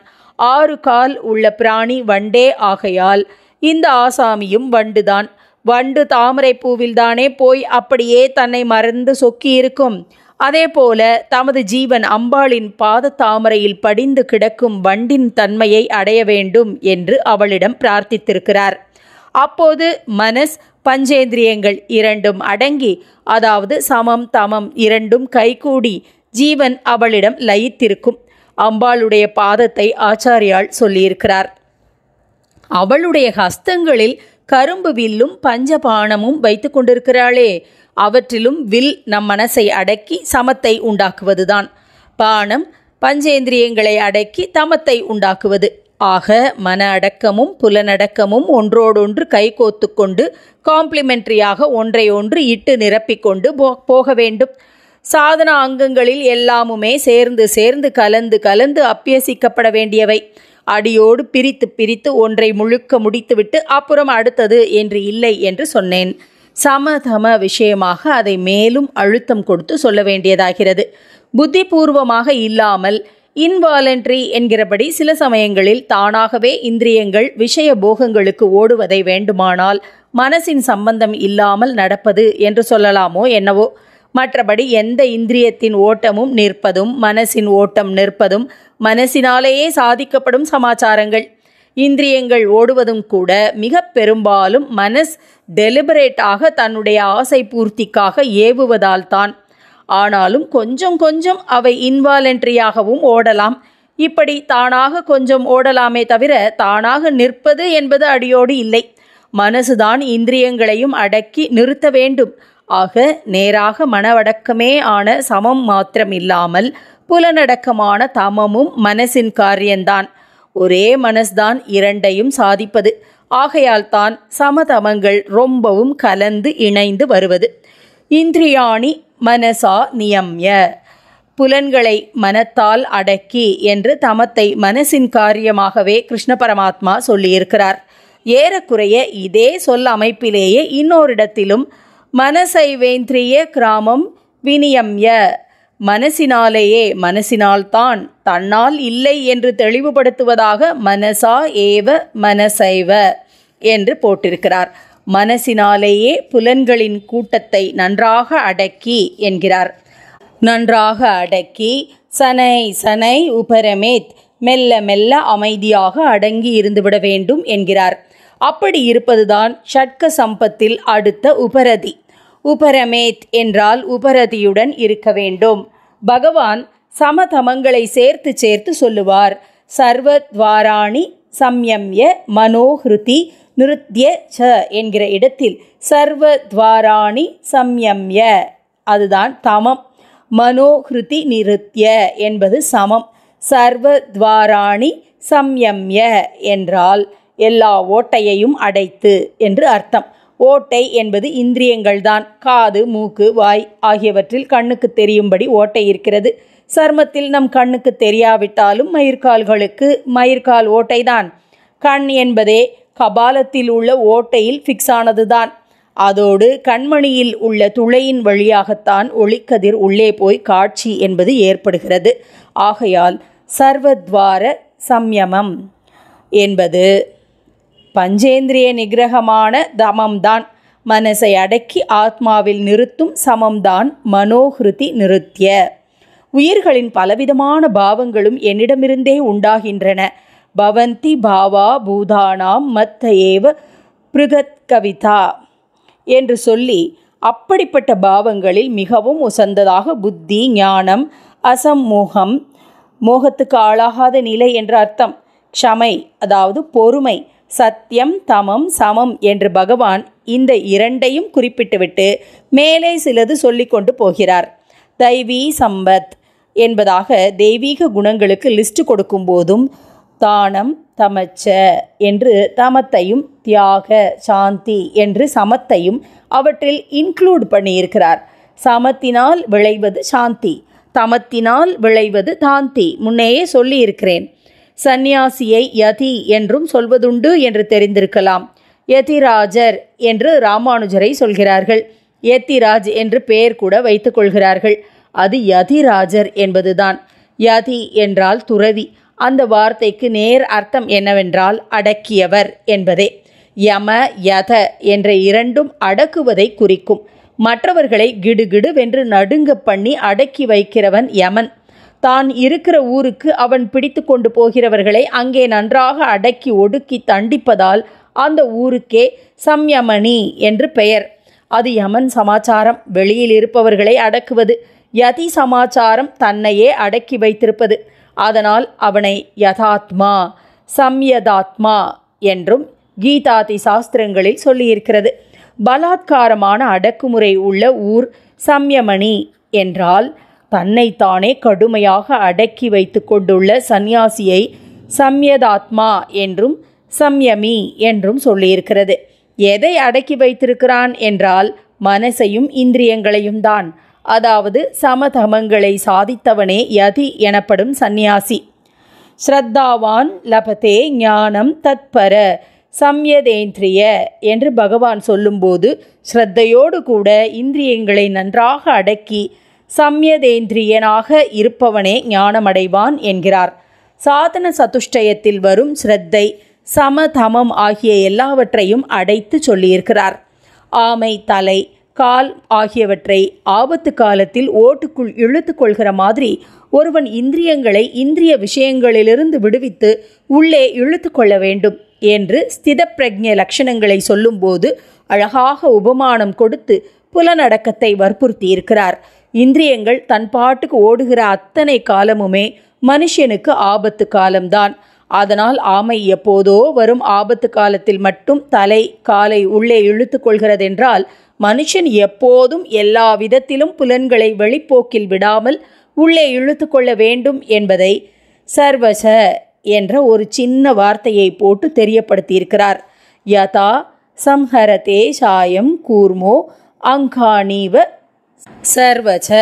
ஆறு கால் உள்ள பிராணி வண்டே ஆகையால் இந்த ஆசாமியும் வண்டுதான் வண்டு தாமரை பூவில்தானே போய் அப்படியே தன்னை மறந்து சொக்கியிருக்கும் அதேபோல தமது ஜீவன் அம்பாளின் பாத தாமரையில் படிந்து கிடக்கும் வண்டின் தன்மையை அடைய வேண்டும் என்று அவளிடம் பிரார்த்தித்திருக்கிறார் அப்போது மனஸ் பஞ்சேந்திரியங்கள் இரண்டும் அடங்கி அதாவது சமம் தமம் இரண்டும் கைகூடி ஜீவன் அவளிடம் லயித்திருக்கும் அம்பாளுடைய பாதத்தை ஆச்சாரியால் சொல்லியிருக்கிறார் அவளுடைய ஹஸ்தங்களில் கரும்பு வில்லும் பஞ்சபானமும் வைத்து கொண்டிருக்கிறாளே அவற்றிலும் வில் நம் மனசை அடக்கி சமத்தை உண்டாக்குவதுதான் பானம் பஞ்சேந்திரியங்களை அடக்கி தமத்தை உண்டாக்குவது ஆக மன அடக்கமும் புலனடக்கமும் ஒன்றோடொன்று கைகோத்து கொண்டு காம்ப்ளிமெண்ட்ரியாக ஒன்றை ஒன்று இட்டு நிரப்பிக்கொண்டு போ போக வேண்டும் சாதன அங்கங்களில் எல்லாமுமே சேர்ந்து சேர்ந்து கலந்து கலந்து அப்பியசிக்கப்பட வேண்டியவை அடியோடு பிரித்து பிரித்து ஒன்றை முழுக்க முடித்துவிட்டு அப்புறம் அடுத்தது என்று இல்லை என்று சொன்னேன் சமதம விஷயமாக அதை மேலும் அழுத்தம் கொடுத்து சொல்ல வேண்டியதாகிறது புத்திபூர்வமாக இல்லாமல் இன்வாலன்ட்ரி என்கிறபடி சில சமயங்களில் தானாகவே இந்திரியங்கள் விஷய போகங்களுக்கு ஓடுவதை வேண்டுமானால் மனசின் சம்பந்தம் இல்லாமல் நடப்பது என்று சொல்லலாமோ என்னவோ மற்றபடி எந்த இந்திரியத்தின் ஓட்டமும் நிற்பதும் மனசின் ஓட்டம் நிற்பதும் மனசினாலேயே சாதிக்கப்படும் சமாச்சாரங்கள் இந்திரியங்கள் ஓடுவதும் கூட மிக பெரும்பாலும் மனஸ் டெலிபரேட்டாக தன்னுடைய ஆசை பூர்த்திக்காக ஏவுவதால் தான் ஆனாலும் கொஞ்சம் கொஞ்சம் அவை இன்வாலன்ட்ரியாகவும் ஓடலாம் இப்படி தானாக கொஞ்சம் ஓடலாமே தவிர தானாக நிற்பது என்பது அடியோடு இல்லை மனசுதான் இந்திரியங்களையும் அடக்கி நிறுத்த வேண்டும் ஆக நேராக மனவடக்கமே ஆன சமம் மாத்திரமில்லாமல் புலனடக்கமான தமமும் மனசின் காரியந்தான் ஒரே மனஸ்தான் இரண்டையும் சாதிப்பது ஆகையால் தான் சமதமங்கள் ரொம்பவும் கலந்து இணைந்து வருவது இந்திரியாணி மனசா நியம்ய புலன்களை மனத்தால் அடக்கி என்று தமத்தை மனசின் காரியமாகவே கிருஷ்ண பரமாத்மா சொல்லியிருக்கிறார் ஏறக்குறைய இதே சொல் அமைப்பிலேயே இன்னொரு இடத்திலும் மனசை வேந்திரிய கிராமம் வினியம்ய மனசினாலேயே மனசினால்தான் தன்னால் இல்லை என்று தெளிவுபடுத்துவதாக மனசா ஏவ மனசைவ என்று போட்டிருக்கிறார் மனசினாலேயே புலன்களின் கூட்டத்தை நன்றாக அடக்கி என்கிறார் நன்றாக அடக்கி சனை சனை உபரமேத் மெல்ல மெல்ல அமைதியாக அடங்கி இருந்துவிட வேண்டும் என்கிறார் அப்படி இருப்பதுதான் ஷட்க சம்பத்தில் அடுத்த உபரதி உபரமேத் என்றால் உபரதியுடன் இருக்க வேண்டும் பகவான் சமதமங்களை சேர்த்து சேர்த்து சொல்லுவார் சர்வத்வாராணி சம்யம்ய மனோஹிருதி நிருத்திய ச என்கிற இடத்தில் சர்வத்வாராணி சம்யம்ய அதுதான் தமம் மனோஹிருதி நிருத்திய என்பது சமம் சர்வத்வாராணி சம்யம்ய என்றால் எல்லா ஓட்டையையும் அடைத்து என்று அர்த்தம் ஓட்டை என்பது இந்திரியங்கள்தான் காது மூக்கு வாய் ஆகியவற்றில் கண்ணுக்கு தெரியும்படி ஓட்டை இருக்கிறது சர்மத்தில் நம் கண்ணுக்கு தெரியாவிட்டாலும் மயிர்கால்களுக்கு மயிர்கால் ஓட்டைதான் கண் என்பதே கபாலத்தில் உள்ள ஓட்டையில் ஃபிக்ஸ் ஆனதுதான் அதோடு கண்மணியில் உள்ள துளையின் வழியாகத்தான் ஒளிக்கதிர் உள்ளே போய் காட்சி என்பது ஏற்படுகிறது ஆகையால் சர்வத்வார சம்யமம் என்பது பஞ்சேந்திரிய நிகிரகமான தமம்தான் மனசை அடக்கி ஆத்மாவில் நிறுத்தும் சமம்தான் மனோஹிருதி நிறுத்திய உயிர்களின் பலவிதமான பாவங்களும் என்னிடமிருந்தே உண்டாகின்றன பவந்தி பாவா பூதானாம் மத்த ஏவ பிருகத் கவிதா என்று சொல்லி அப்படிப்பட்ட பாவங்களில் மிகவும் உசந்ததாக புத்தி ஞானம் அசம்மோகம் மோகத்துக்கு ஆளாகாத நிலை என்ற அர்த்தம் க்ஷமை அதாவது பொறுமை சத்தியம் தமம் சமம் என்று பகவான் இந்த இரண்டையும் குறிப்பிட்டுவிட்டு மேலே சிலது சொல்லிக்கொண்டு போகிறார் தைவி சம்பத் என்பதாக தெய்வீக குணங்களுக்கு லிஸ்ட் கொடுக்கும்போதும் தானம் தமச்ச என்று தமத்தையும் தியாக சாந்தி என்று சமத்தையும் அவற்றில் இன்க்ளூட் பண்ணியிருக்கிறார் சமத்தினால் விளைவது சாந்தி தமத்தினால் விளைவது தாந்தி முன்னேயே சொல்லியிருக்கிறேன் சந்நியாசியை யதி என்றும் சொல்வதுண்டு என்று தெரிந்திருக்கலாம் யதிராஜர் என்று ராமானுஜரை சொல்கிறார்கள் யத்திராஜ் என்று பெயர் கூட வைத்துக்கொள்கிறார்கள் அது யதிராஜர் என்பதுதான் யதி என்றால் துறவி அந்த வார்த்தைக்கு நேர் அர்த்தம் என்னவென்றால் அடக்கியவர் என்பதே யம யத என்ற இரண்டும் அடக்குவதை குறிக்கும் மற்றவர்களை கிடுகிடுவென்று நடுங்க பண்ணி அடக்கி வைக்கிறவன் யமன் தான் இருக்கிற ஊருக்கு அவன் பிடித்து கொண்டு போகிறவர்களை அங்கே நன்றாக அடக்கி ஒடுக்கி தண்டிப்பதால் அந்த ஊருக்கே சம்யமணி என்று பெயர் அது யமன் சமாச்சாரம் வெளியில் இருப்பவர்களை அடக்குவது யதி சமாச்சாரம் தன்னையே அடக்கி வைத்திருப்பது அதனால் அவனை யதாத்மா சம்யதாத்மா என்றும் கீதாதி சாஸ்திரங்களில் சொல்லியிருக்கிறது பலாத்காரமான அடக்குமுறை உள்ள ஊர் சம்யமணி என்றால் தன்னைத்தானே கடுமையாக அடக்கி வைத்து கொண்டுள்ள சந்நியாசியை சம்யதாத்மா என்றும் சம்யமி என்றும் சொல்லியிருக்கிறது எதை அடக்கி வைத்திருக்கிறான் என்றால் மனசையும் இந்திரியங்களையும் தான் அதாவது சமதமங்களை சாதித்தவனே யதி எனப்படும் சந்நியாசி ஸ்ரத்தாவான் லபதே ஞானம் தத்பர சம்யதேந்திரிய என்று பகவான் சொல்லும்போது ஸ்ரத்தையோடு கூட இந்திரியங்களை நன்றாக அடக்கி சம்யதேந்திரியனாக இருப்பவனே ஞானமடைவான் என்கிறார் சாதன சதுஷ்டயத்தில் வரும் ஸ்ரத்தை சம தமம் ஆகிய எல்லாவற்றையும் அடைத்து சொல்லியிருக்கிறார் ஆமை தலை கால் ஆகியவற்றை ஆபத்து காலத்தில் ஓட்டுக்குள் இழுத்து கொள்கிற மாதிரி ஒருவன் இந்திரியங்களை இந்திரிய விஷயங்களிலிருந்து விடுவித்து உள்ளே இழுத்து கொள்ள வேண்டும் என்று பிரஜ லட்சணங்களை சொல்லும்போது அழகாக உபமானம் கொடுத்து புலனடக்கத்தை வற்புறுத்தியிருக்கிறார் இந்திரியங்கள் தன் பாட்டுக்கு ஓடுகிற அத்தனை காலமுமே மனுஷனுக்கு ஆபத்து காலம்தான் அதனால் ஆமை எப்போதோ வரும் ஆபத்து காலத்தில் மட்டும் தலை காலை உள்ளே இழுத்து கொள்கிறதென்றால் மனுஷன் எப்போதும் எல்லா விதத்திலும் புலன்களை வெளிப்போக்கில் விடாமல் உள்ளே இழுத்து கொள்ள வேண்டும் என்பதை சர்வச என்ற ஒரு சின்ன வார்த்தையை போட்டு தெரியப்படுத்தியிருக்கிறார் யதா சம்ஹரதே சாயம் கூர்மோ அங்காணிவ சர்வச்ச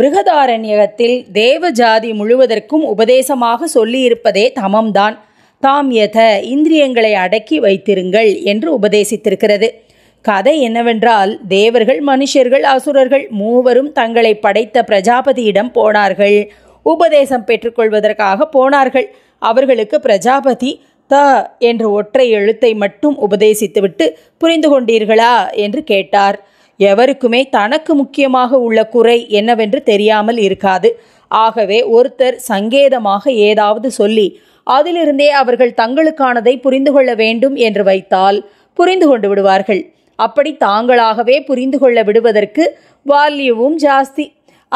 பிருகதாரண்யகத்தில் ஜாதி முழுவதற்கும் உபதேசமாக சொல்லியிருப்பதே தமம்தான் தாம் எத இந்திரியங்களை அடக்கி வைத்திருங்கள் என்று உபதேசித்திருக்கிறது கதை என்னவென்றால் தேவர்கள் மனுஷர்கள் அசுரர்கள் மூவரும் தங்களை படைத்த பிரஜாபதியிடம் போனார்கள் உபதேசம் பெற்றுக்கொள்வதற்காக போனார்கள் அவர்களுக்கு பிரஜாபதி த என்ற ஒற்றை எழுத்தை மட்டும் உபதேசித்துவிட்டு புரிந்து கொண்டீர்களா என்று கேட்டார் எவருக்குமே தனக்கு முக்கியமாக உள்ள குறை என்னவென்று தெரியாமல் இருக்காது ஆகவே ஒருத்தர் சங்கேதமாக ஏதாவது சொல்லி அதிலிருந்தே அவர்கள் தங்களுக்கானதை புரிந்து கொள்ள வேண்டும் என்று வைத்தால் புரிந்து கொண்டு விடுவார்கள் அப்படி தாங்களாகவே புரிந்து கொள்ள விடுவதற்கு வால்யூவும் ஜாஸ்தி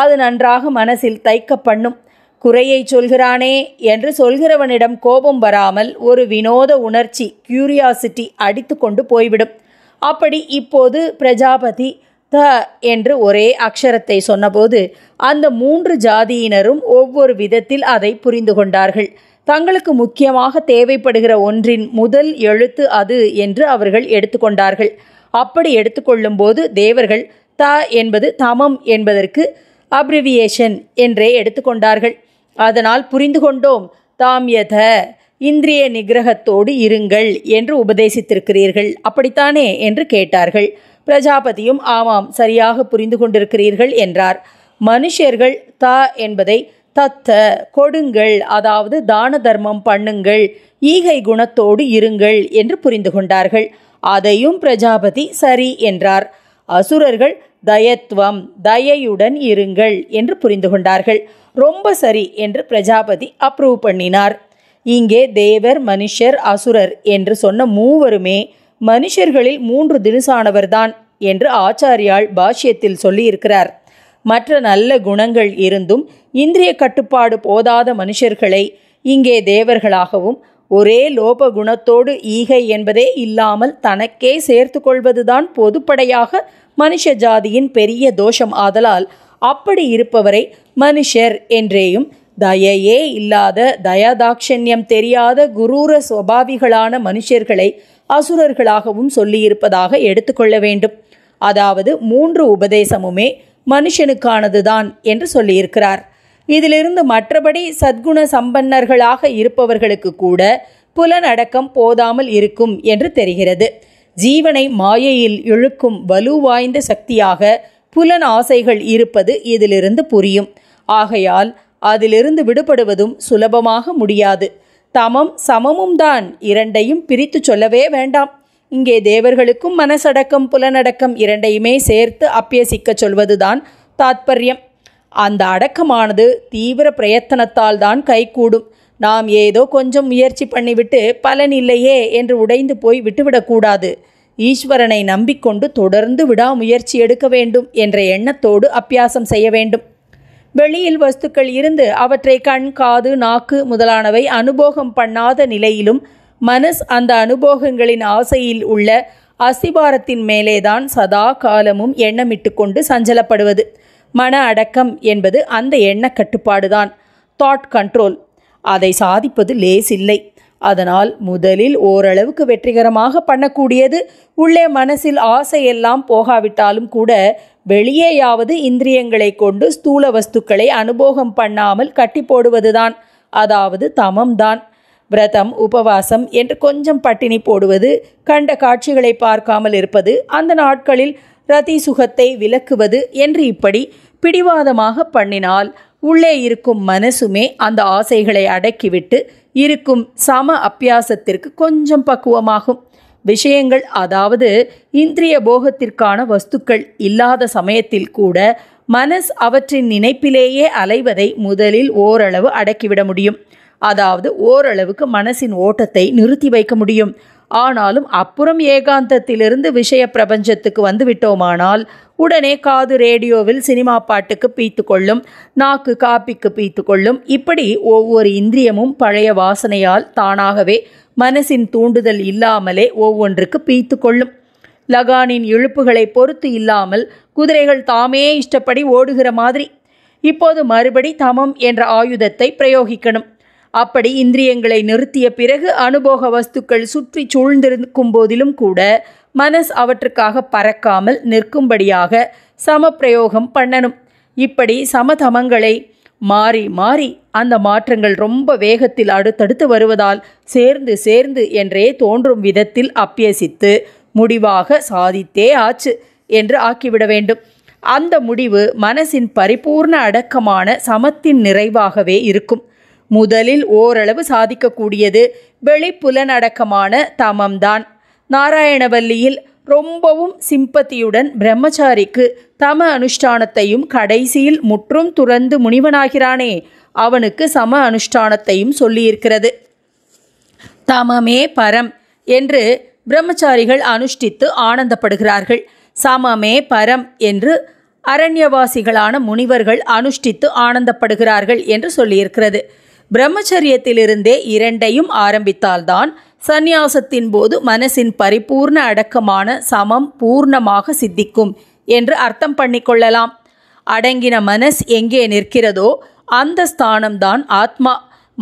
அது நன்றாக மனசில் தைக்க பண்ணும் குறையை சொல்கிறானே என்று சொல்கிறவனிடம் கோபம் வராமல் ஒரு வினோத உணர்ச்சி கியூரியாசிட்டி அடித்து கொண்டு போய்விடும் அப்படி இப்போது பிரஜாபதி த என்று ஒரே அக்ஷரத்தை சொன்னபோது அந்த மூன்று ஜாதியினரும் ஒவ்வொரு விதத்தில் அதை புரிந்து கொண்டார்கள் தங்களுக்கு முக்கியமாக தேவைப்படுகிற ஒன்றின் முதல் எழுத்து அது என்று அவர்கள் எடுத்துக்கொண்டார்கள் அப்படி எடுத்துக்கொள்ளும்போது தேவர்கள் த என்பது தமம் என்பதற்கு அப்ரிவியேஷன் என்றே எடுத்துக்கொண்டார்கள் அதனால் புரிந்து கொண்டோம் தாம் எத இந்திரிய நிகிரகத்தோடு இருங்கள் என்று உபதேசித்திருக்கிறீர்கள் அப்படித்தானே என்று கேட்டார்கள் பிரஜாபதியும் ஆமாம் சரியாக புரிந்து கொண்டிருக்கிறீர்கள் என்றார் மனுஷர்கள் த என்பதை தத்த கொடுங்கள் அதாவது தான தர்மம் பண்ணுங்கள் ஈகை குணத்தோடு இருங்கள் என்று புரிந்து கொண்டார்கள் அதையும் பிரஜாபதி சரி என்றார் அசுரர்கள் தயத்துவம் தயையுடன் இருங்கள் என்று புரிந்து கொண்டார்கள் ரொம்ப சரி என்று பிரஜாபதி அப்ரூவ் பண்ணினார் இங்கே தேவர் மனுஷர் அசுரர் என்று சொன்ன மூவருமே மனுஷர்களில் மூன்று தினுசானவர்தான் என்று ஆச்சாரியால் பாஷ்யத்தில் சொல்லியிருக்கிறார் மற்ற நல்ல குணங்கள் இருந்தும் இந்திரிய கட்டுப்பாடு போதாத மனுஷர்களை இங்கே தேவர்களாகவும் ஒரே லோப குணத்தோடு ஈகை என்பதே இல்லாமல் தனக்கே சேர்த்து கொள்வதுதான் பொதுப்படையாக மனுஷ ஜாதியின் பெரிய தோஷம் ஆதலால் அப்படி இருப்பவரை மனுஷர் என்றேயும் தயையே இல்லாத தயதாட்சண்யம் தெரியாத குரூர சுவாவிகளான மனுஷர்களை அசுரர்களாகவும் சொல்லியிருப்பதாக எடுத்துக்கொள்ள வேண்டும் அதாவது மூன்று உபதேசமுமே மனுஷனுக்கானதுதான் என்று சொல்லியிருக்கிறார் இதிலிருந்து மற்றபடி சத்குண சம்பன்னர்களாக இருப்பவர்களுக்கு கூட புலனடக்கம் போதாமல் இருக்கும் என்று தெரிகிறது ஜீவனை மாயையில் இழுக்கும் வலுவாய்ந்த சக்தியாக புலன் ஆசைகள் இருப்பது இதிலிருந்து புரியும் ஆகையால் அதிலிருந்து விடுபடுவதும் சுலபமாக முடியாது தமம் சமமும் தான் இரண்டையும் பிரித்து சொல்லவே வேண்டாம் இங்கே தேவர்களுக்கும் மனசடக்கம் புலனடக்கம் இரண்டையுமே சேர்த்து அப்பியசிக்க சொல்வதுதான் தாத்பரியம் அந்த அடக்கமானது தீவிர பிரயத்தனத்தால் தான் கைகூடும் நாம் ஏதோ கொஞ்சம் முயற்சி பண்ணிவிட்டு பலன் இல்லையே என்று உடைந்து போய் விட்டுவிடக்கூடாது ஈஸ்வரனை நம்பிக்கொண்டு தொடர்ந்து விடாமுயற்சி எடுக்க வேண்டும் என்ற எண்ணத்தோடு அப்பியாசம் செய்ய வேண்டும் வெளியில் வஸ்துக்கள் இருந்து அவற்றை கண் காது நாக்கு முதலானவை அனுபோகம் பண்ணாத நிலையிலும் மனஸ் அந்த அனுபோகங்களின் ஆசையில் உள்ள அசிபாரத்தின் மேலேதான் சதா காலமும் எண்ணமிட்டு கொண்டு சஞ்சலப்படுவது மன அடக்கம் என்பது அந்த எண்ண கட்டுப்பாடுதான் தாட் கண்ட்ரோல் அதை சாதிப்பது லேசில்லை அதனால் முதலில் ஓரளவுக்கு வெற்றிகரமாக பண்ணக்கூடியது உள்ளே மனசில் ஆசையெல்லாம் போகாவிட்டாலும் கூட வெளியேயாவது இந்திரியங்களை கொண்டு ஸ்தூல வஸ்துக்களை அனுபோகம் பண்ணாமல் கட்டி போடுவதுதான் அதாவது தமம்தான் விரதம் உபவாசம் என்று கொஞ்சம் பட்டினி போடுவது கண்ட காட்சிகளை பார்க்காமல் இருப்பது அந்த நாட்களில் ரதி சுகத்தை விலக்குவது என்று இப்படி பிடிவாதமாக பண்ணினால் உள்ளே இருக்கும் மனசுமே அந்த ஆசைகளை அடக்கிவிட்டு இருக்கும் சம அப்பியாசத்திற்கு கொஞ்சம் பக்குவமாகும் விஷயங்கள் அதாவது இந்திரிய போகத்திற்கான வஸ்துக்கள் இல்லாத சமயத்தில் கூட மனஸ் அவற்றின் நினைப்பிலேயே அலைவதை முதலில் ஓரளவு அடக்கிவிட முடியும் அதாவது ஓரளவுக்கு மனசின் ஓட்டத்தை நிறுத்தி வைக்க முடியும் ஆனாலும் அப்புறம் ஏகாந்தத்திலிருந்து விஷய பிரபஞ்சத்துக்கு வந்து விட்டோமானால் உடனே காது ரேடியோவில் சினிமா பாட்டுக்கு பீத்து கொள்ளும் நாக்கு காப்பிக்கு பீத்து கொள்ளும் இப்படி ஒவ்வொரு இந்திரியமும் பழைய வாசனையால் தானாகவே மனசின் தூண்டுதல் இல்லாமலே ஒவ்வொன்றுக்கு பீத்து கொள்ளும் லகானின் இழுப்புகளை பொறுத்து இல்லாமல் குதிரைகள் தாமே இஷ்டப்படி ஓடுகிற மாதிரி இப்போது மறுபடி தமம் என்ற ஆயுதத்தை பிரயோகிக்கணும் அப்படி இந்திரியங்களை நிறுத்திய பிறகு அனுபோக வஸ்துக்கள் சுற்றி சூழ்ந்திருக்கும் போதிலும் கூட மனஸ் அவற்றுக்காக பறக்காமல் நிற்கும்படியாக சமப்பிரயோகம் பண்ணணும் இப்படி சமதமங்களை மாறி மாறி அந்த மாற்றங்கள் ரொம்ப வேகத்தில் அடுத்தடுத்து வருவதால் சேர்ந்து சேர்ந்து என்றே தோன்றும் விதத்தில் அப்பியசித்து முடிவாக சாதித்தே ஆச்சு என்று ஆக்கிவிட வேண்டும் அந்த முடிவு மனசின் பரிபூர்ண அடக்கமான சமத்தின் நிறைவாகவே இருக்கும் முதலில் ஓரளவு சாதிக்கக்கூடியது வெளிப்புலனடக்கமான தமம்தான் நாராயணவல்லியில் ரொம்பவும் சிம்பத்தியுடன் பிரம்மச்சாரிக்கு தம அனுஷ்டானத்தையும் கடைசியில் முற்றும் துறந்து முனிவனாகிறானே அவனுக்கு சம அனுஷ்டானத்தையும் சொல்லியிருக்கிறது தமமே பரம் என்று பிரம்மச்சாரிகள் அனுஷ்டித்து ஆனந்தப்படுகிறார்கள் சமமே பரம் என்று அரண்யவாசிகளான முனிவர்கள் அனுஷ்டித்து ஆனந்தப்படுகிறார்கள் என்று சொல்லியிருக்கிறது பிரம்மச்சரியத்திலிருந்தே இரண்டையும் ஆரம்பித்தால்தான் சந்நியாசத்தின் போது மனசின் பரிபூர்ண அடக்கமான சமம் பூர்ணமாக சித்திக்கும் என்று அர்த்தம் பண்ணிக்கொள்ளலாம் அடங்கின மனஸ் எங்கே நிற்கிறதோ அந்த ஸ்தானம்தான் ஆத்மா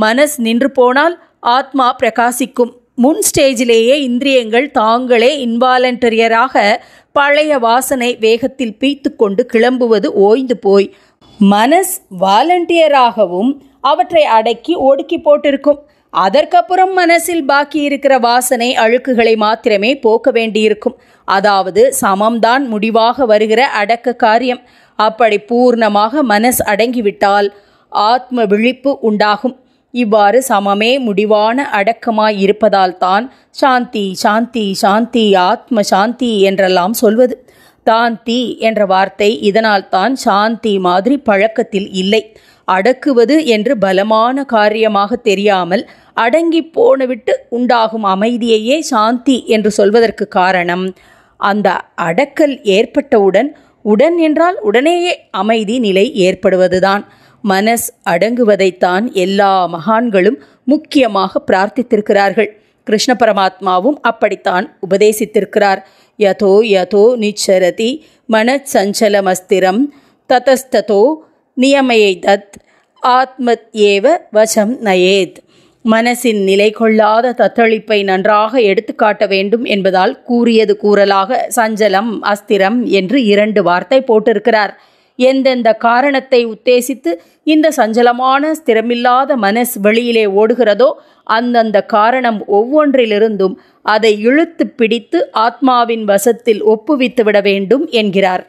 மனஸ் நின்று போனால் ஆத்மா பிரகாசிக்கும் முன் ஸ்டேஜிலேயே இந்திரியங்கள் தாங்களே இன்வாலண்டரியராக பழைய வாசனை வேகத்தில் பீத்து கொண்டு கிளம்புவது ஓய்ந்து போய் மனஸ் வாலண்டியராகவும் அவற்றை அடக்கி ஒடுக்கி போட்டிருக்கும் அதற்கப்புறம் மனசில் பாக்கி இருக்கிற வாசனை அழுக்குகளை மாத்திரமே போக்க வேண்டியிருக்கும் அதாவது சமம்தான் முடிவாக வருகிற அடக்க காரியம் அப்படி பூர்ணமாக மனஸ் அடங்கிவிட்டால் ஆத்ம விழிப்பு உண்டாகும் இவ்வாறு சமமே முடிவான அடக்கமாய் இருப்பதால் தான் சாந்தி சாந்தி சாந்தி ஆத்ம சாந்தி என்றெல்லாம் சொல்வது தான் தீ என்ற வார்த்தை இதனால் தான் சாந்தி மாதிரி பழக்கத்தில் இல்லை அடக்குவது என்று பலமான காரியமாக தெரியாமல் அடங்கி போனவிட்டு உண்டாகும் அமைதியையே சாந்தி என்று சொல்வதற்கு காரணம் அந்த அடக்கல் ஏற்பட்டவுடன் உடன் என்றால் உடனேயே அமைதி நிலை ஏற்படுவதுதான் மனஸ் அடங்குவதைத்தான் எல்லா மகான்களும் முக்கியமாக பிரார்த்தித்திருக்கிறார்கள் கிருஷ்ண பரமாத்மாவும் அப்படித்தான் உபதேசித்திருக்கிறார் யதோ யதோ நிச்சரதி மனச்சலமஸ்திரம் ததஸ்ததோ நியமையை தத் ஆத்மத் ஏவ வசம் நயேத் மனசின் நிலை கொள்ளாத தத்தளிப்பை நன்றாக எடுத்துக்காட்ட வேண்டும் என்பதால் கூறியது கூறலாக சஞ்சலம் அஸ்திரம் என்று இரண்டு வார்த்தை போட்டிருக்கிறார் எந்தெந்த காரணத்தை உத்தேசித்து இந்த சஞ்சலமான ஸ்திரமில்லாத மனஸ் வெளியிலே ஓடுகிறதோ அந்தந்த காரணம் ஒவ்வொன்றிலிருந்தும் அதை இழுத்து பிடித்து ஆத்மாவின் வசத்தில் ஒப்புவித்துவிட வேண்டும் என்கிறார்